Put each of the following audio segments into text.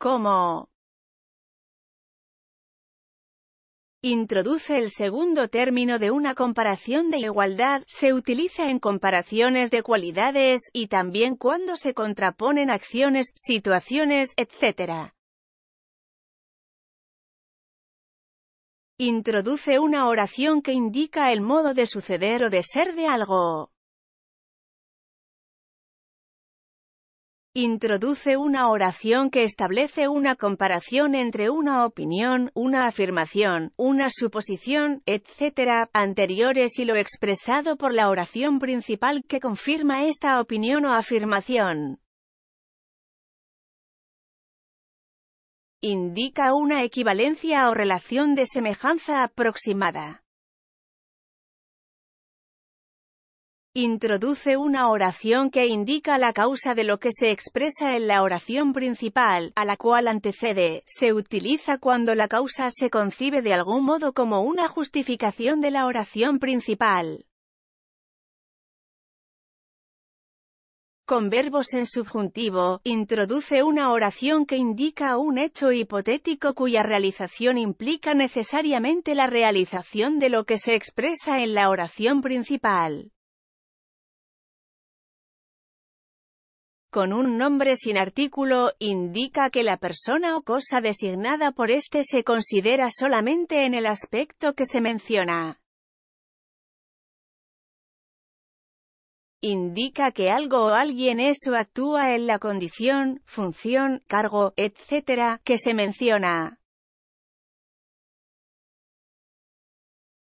como Introduce el segundo término de una comparación de igualdad, se utiliza en comparaciones de cualidades, y también cuando se contraponen acciones, situaciones, etc. Introduce una oración que indica el modo de suceder o de ser de algo. Introduce una oración que establece una comparación entre una opinión, una afirmación, una suposición, etc., anteriores y lo expresado por la oración principal que confirma esta opinión o afirmación. Indica una equivalencia o relación de semejanza aproximada. Introduce una oración que indica la causa de lo que se expresa en la oración principal, a la cual antecede, se utiliza cuando la causa se concibe de algún modo como una justificación de la oración principal. con verbos en subjuntivo, introduce una oración que indica un hecho hipotético cuya realización implica necesariamente la realización de lo que se expresa en la oración principal. con un nombre sin artículo, indica que la persona o cosa designada por éste se considera solamente en el aspecto que se menciona. Indica que algo o alguien es o actúa en la condición, función, cargo, etc., que se menciona.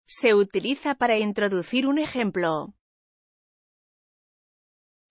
Se utiliza para introducir un ejemplo.